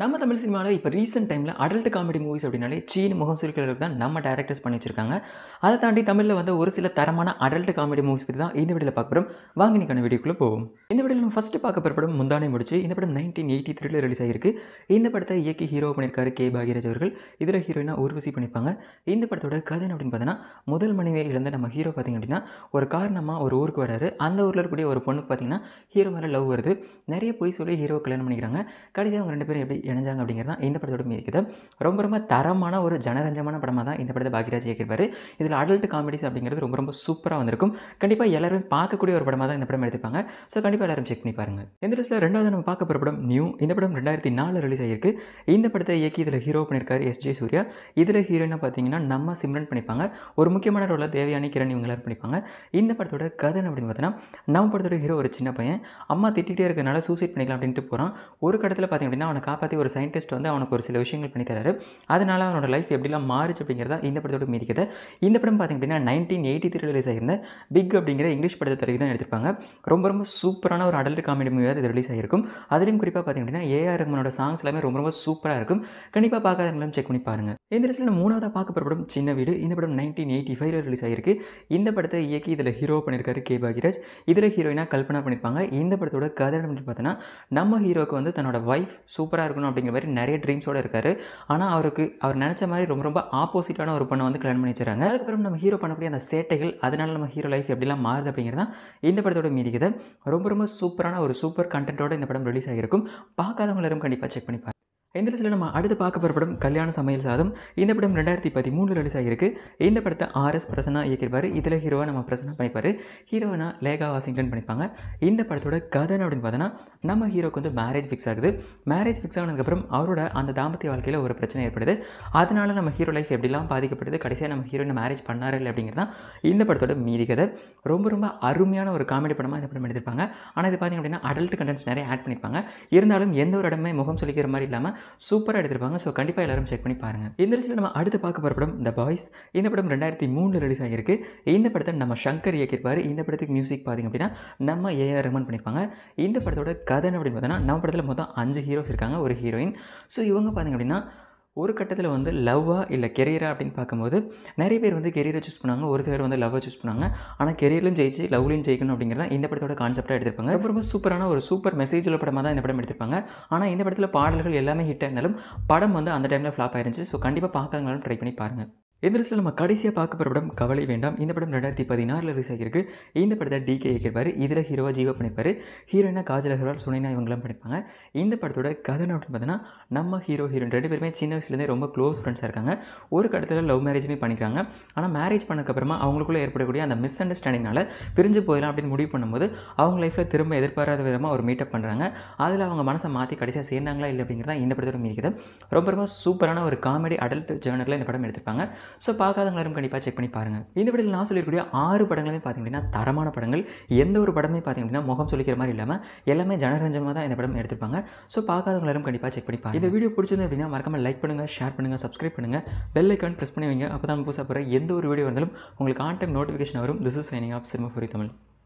நம்ம தமிழ் சினிமாவில் இப்போ ரீசெண்ட் டைமில் அடல்ட் காமெடி மூவிஸ் அப்படின்னாலே சீன் முகம் சுருக்களுக்கு தான் நம்ம டேரக்டர்ஸ் பண்ணி வச்சிருக்காங்க அதை தாண்டி தமிழில் வந்து ஒரு சில தரமான அடல்ட் காமெடி மூவிஸ் பற்றி தான் இந்த வீடியோவில் பார்க்குறோம் வாங்கினிக்கான வாங்க நீக்கான வீடியோக்குள்ளே போவோம் இந்த வீடியோவில் நம்ம ஃபஸ்ட்டு பார்க்க படம் முந்தானே முடிச்சு இந்த படம் நைன்டீன் எயிட்டி த்ரீல ரிலீஸ் ஆகிருக்கு இந்த படத்தை இயக்கி ஹீரோ பண்ணியிருக்காரு கே பாகியராஜ் அவர்கள் இதில் ஹீரோயினாக உருவசி பண்ணிப்பாங்க இந்த படத்தோட கதை அப்படின்னு பார்த்தோன்னா முதல் மனைவியை இழந்த நம்ம ஹீரோ பார்த்திங்க அப்படின்னா ஒரு காரணமாக ஒரு ஊருக்கு வராரு அந்த ஊரில் இருக்கக்கூடிய ஒரு பொண்ணுக்கு பார்த்திங்கன்னா ஹீரோ மேலே லவ் வருது நிறைய பொய் சொல்லி ஹீரோ கல்யாணம் பண்ணிக்கிறாங்க கடைசியாக அவங்க ரெண்டு பேரும் எப்படி இணைஞ்சாங்க அப்படிங்கிறது தான் இந்த படத்தோடு இருக்குது ரொம்ப ரொம்ப தரமான ஒரு ஜனரஞ்சமான படமாக தான் இந்த படத்தை பாக்யராஜ் இயக்கிருப்பார் இதில் அடல்ட் காமெடிஸ் அப்படிங்கிறது ரொம்ப ரொம்ப சூப்பராக வந்திருக்கும் கண்டிப்பாக எல்லோரும் பார்க்கக்கூடிய ஒரு படமாக தான் இந்த படம் எடுத்துப்பாங்க ஸோ கண்டிப்பாக எல்லோரும் செக் பண்ணி பாருங்கள் இந்த லிஸ்ட்டில் ரெண்டாவது நம்ம பார்க்க போகிற படம் நியூ இந்த படம் ரெண்டாயிரத்தி நாலு ரிலீஸ் ஆகியிருக்கு இந்த படத்தை இயக்கி இதில் ஹீரோ பண்ணியிருக்காரு எஸ் ஜே சூர்யா இதில் ஹீரோயினாக பார்த்தீங்கன்னா நம்ம சிம்ரன் பண்ணிப்பாங்க ஒரு முக்கியமான ரோலில் தேவையான கிரண் இவங்க எல்லாரும் பண்ணிப்பாங்க இந்த படத்தோட கதை அப்படின்னு பார்த்தீங்கன்னா நம்ம படத்தோட ஹீரோ ஒரு சின்ன பையன் அம்மா திட்டிகிட்டே இருக்கிறனால சூசைட் பண்ணிக்கலாம் அப்படின்ட்டு போகிறான் ஒரு கடத்தில் பார்த்திங்க அப்படின்னா அவனை காப்பாற்றி ஒரு சயின்டிஸ்ட் வந்து அவனுக்கு ஒரு சில விஷயங்கள் பண்ணித்தராரு அதனால் அவனோட லைஃப் எப்படிலாம் மாறிச்சு அப்படிங்கிறத இந்த படத்தோட கதை இந்த படம் பார்த்திங்க அப்படின்னா நைன்டீன் எயிட்டி த்ரீ ரிலீஸ் ஆகியிருந்த பிக் அப்படிங்கிற இங்கிலீஷ் படத்தை தான் எடுத்திருப்பாங்க ரொம்ப ரொம்ப சூப்பரான ஒரு அடல்ட் காமெடி மூவியாக இது ரிலீஸ் ஆகிருக்கும் அதுலேயும் குறிப்பாக பார்த்திங்க அப்படின்னா ஏஆர் ரஹ்மனோட சாங்ஸ் எல்லாமே ரொம்ப ரொம்ப சூப்பராக இருக்கும் கண்டிப்பாக பார்க்காதவங்களும் செக் பண்ணி பாருங்கள் இந்த லிஸ்ட்டில் மூணாவதாக பார்க்கப்பட படம் சின்ன வீடு இந்த படம் நைன்டீன் எயிட்டி ஃபைவ்ல ரிலீஸ் ஆகிருக்கு இந்த படத்தை இயக்கி இதில் ஹீரோ பண்ணியிருக்காரு கே பாகிராஜ் இதில் ஹீரோயினாக கல்பனா பண்ணியிருப்பாங்க இந்த படத்தோட கதை அப்படின்னு பார்த்தீங்கன்னா நம்ம ஹீரோக்கு வந்து தன்னோட ஒய்ஃப் சூப்பராக இருக்கும் இருக்கணும் அப்படிங்கிற மாதிரி நிறைய ட்ரீம்ஸோடு இருக்கார் ஆனால் அவருக்கு அவர் நினச்ச மாதிரி ரொம்ப ரொம்ப ஆப்போசிட்டான ஒரு பொண்ணை வந்து கல்யாணம் பண்ணி வச்சுறாங்க அதுக்கப்புறம் நம்ம ஹீரோ பண்ணக்கூடிய அந்த சேட்டைகள் அதனால் நம்ம ஹீரோ லைஃப் எப்படிலாம் மாறுது அப்படிங்கிறது தான் இந்த படத்தோட மீதிக்குது ரொம்ப ரொம்ப சூப்பரான ஒரு சூப்பர் கண்டென்ட்டோட இந்த படம் ரிலீஸ் ஆகியிருக்கும் பார்க்காதவங்களும் கண்டிப்பாக செக் பண்ணிப்பாங்க இந்த லிஸ்ட்டில் நம்ம அடுத்து பார்க்க போகிற படம் கல்யாண சமையல் சாதம் இந்த படம் ரெண்டாயிரத்தி பதிமூணு ரிலீஸ் ஆகிருக்கு இந்த படத்தை ஆர்எஸ் பிரசன்னா இயக்கியிருப்பார் இதில் ஹீரோவாக நம்ம பிரசனா பண்ணிப்பார் ஹீரோனா லேகா வாஷிங்டன் பண்ணிப்பாங்க இந்த படத்தோட கதை அப்படின்னு பார்த்தோன்னா நம்ம ஹீரோக்கு வந்து மேரேஜ் ஃபிக்ஸ் ஆகுது மேரேஜ் ஃபிக்ஸ் ஆனதுக்கப்புறம் அவரோட அந்த தாம்பத்திய வாழ்க்கையில் ஒரு பிரச்சனை ஏற்படுது அதனால் நம்ம ஹீரோ லைஃப் எப்படிலாம் பாதிக்கப்படுது கடைசியாக நம்ம ஹீரோயினை மேரேஜ் பண்ணார் இல்லை அப்படிங்கிறது தான் இந்த படத்தோட மீதி கதை ரொம்ப ரொம்ப அருமையான ஒரு காமெடி படமாக இந்த படம் எடுத்திருப்பாங்க ஆனால் இது பார்த்திங்க அப்படின்னா அடல்ட் கண்டென்ட்ஸ் நிறைய ஆட் பண்ணியிருப்பாங்க இருந்தாலும் எந்த ஒரு இடமே முகம் சொல்லிக்கிற மாதிரி இல்லாமல் சூப்பராக எடுத்திருப்பாங்க ஸோ கண்டிப்பாக எல்லாரும் செக் பண்ணி பாருங்கள் இந்த ரிசில் நம்ம அடுத்து பார்க்க போகிற படம் த பாய்ஸ் இந்த படம் ரெண்டாயிரத்தி மூணில் ரிலீஸ் ஆகியிருக்கு இந்த படத்தை நம்ம சங்கர் இயக்கியிருப்பார் இந்த படத்துக்கு மியூசிக் பார்த்திங்க அப்படின்னா நம்ம ஏஆர் ரெமன் பண்ணியிருப்பாங்க இந்த படத்தோட கதை அப்படின்னு பார்த்தோன்னா நம்ம படத்தில் மொத்தம் அஞ்சு ஹீரோஸ் இருக்காங்க ஒரு ஹீரோயின் ஸோ இவங்க பார்த்திங்க அப்படின்னா ஒரு கட்டத்தில் வந்து லவ்வா இல்லை கெரியரா அப்படின்னு பார்க்கும்போது நிறைய பேர் வந்து கெரியரை சூஸ் பண்ணாங்க ஒரு சிலர் வந்து லவ்வை சூஸ் பண்ணாங்க ஆனால் கெரியர்லையும் ஜெயிச்சு லவ்லையும் ஜெயிக்கணும் அப்படிங்கிறத இந்த படத்தோட கான்செப்டாக எடுத்திருப்பாங்க ரொம்ப ரொம்ப சூப்பரான ஒரு சூப்பர் மெசேஜ் உள்ள படமாக தான் இந்த படம் எடுத்திருப்பாங்க ஆனால் இந்த படத்தில் பாடல்கள் எல்லாமே ஹிட் ஆயிருந்தாலும் படம் வந்து அந்த டைமில் ஃப்ளாப் ஆயிருந்துச்சு ஸோ கண்டிப்பாக பார்க்கலாம்னு ட்ரை பண்ணி பாருங்கள் இந்த நம்ம கடைசியாக பார்க்க போகிற படம் கவலை வேண்டாம் இந்த படம் ரெண்டாயிரத்தி பதினாறில் ரிலீஸ் ஆகியிருக்கு இந்த படத்தை டிகே இயக்கியிருப்பார் இதில் ஹீரோவாக ஜீவா பண்ணிப்பார் ஹீரோயினா காஜல் அகர்வால் சுனைனா இவங்களாம் பண்ணிப்பாங்க இந்த படத்தோட கதை அப்படின்னு பார்த்தீங்கன்னா நம்ம ஹீரோ ஹீரோயின் ரெண்டு பேருமே சின்ன வயசுலேருந்தே ரொம்ப க்ளோஸ் ஃப்ரெண்ட்ஸாக இருக்காங்க ஒரு கடத்தில் லவ் மேரேஜுமே பண்ணிக்கிறாங்க ஆனால் மேரேஜ் பண்ணக்கப்புறமா அவங்களுக்குள்ளே ஏற்படக்கூடிய அந்த மிஸ் அண்டர்ஸ்டாண்டிங்னால் பிரிஞ்சு போயிடலாம் அப்படின்னு முடிவு பண்ணும்போது அவங்க லைஃப்பில் திரும்ப எதிர்பாராத விதமாக ஒரு மீட்டப் பண்ணுறாங்க அதில் அவங்க மனசை மாற்றி கடைசியாக சேர்ந்தாங்களா இல்லை அப்படிங்கிறதா இந்த படத்தோட இருக்குது ரொம்ப ரொம்ப சூப்பரான ஒரு காமெடி அடல்ட் ஜேர்னரில் இந்த படம் எடுத்திருப்பாங்க ஸோ பார்க்காதவங்களும் கண்டிப்பாக செக் பண்ணி பாருங்கள் இந்த வீடியோவில் நான் சொல்லியிருக்கக்கூடிய ஆறு படங்களுமே பார்த்திங்க அப்படின்னா தரமான படங்கள் எந்த ஒரு படமே பார்த்திங்க அப்படின்னா முகம் சொல்லிக்கிற மாதிரி இல்லாமல் எல்லாமே ஜனரஞ்சமாக தான் இந்த படம் எடுத்திருப்பாங்க ஸோ பார்க்காதவங்களும் கண்டிப்பாக செக் பண்ணி பாருங்கள் இந்த வீடியோ பிடிச்சிருந்து அப்படின்னா மறக்காமல் லைக் பண்ணுங்கள் ஷேர் பண்ணுங்கள் சப்ஸ்கிரைப் பண்ணுங்கள் பெல் ஐக்கான் ப்ரெஸ் பண்ணி வைங்க அப்போ தான் புதுசாக போகிற எந்த ஒரு வீடியோ இருந்தாலும் உங்களுக்கு கான்டாக்ட் நோட்டிஃபிகேஷன் வரும் this is shining of cinema fury Tamil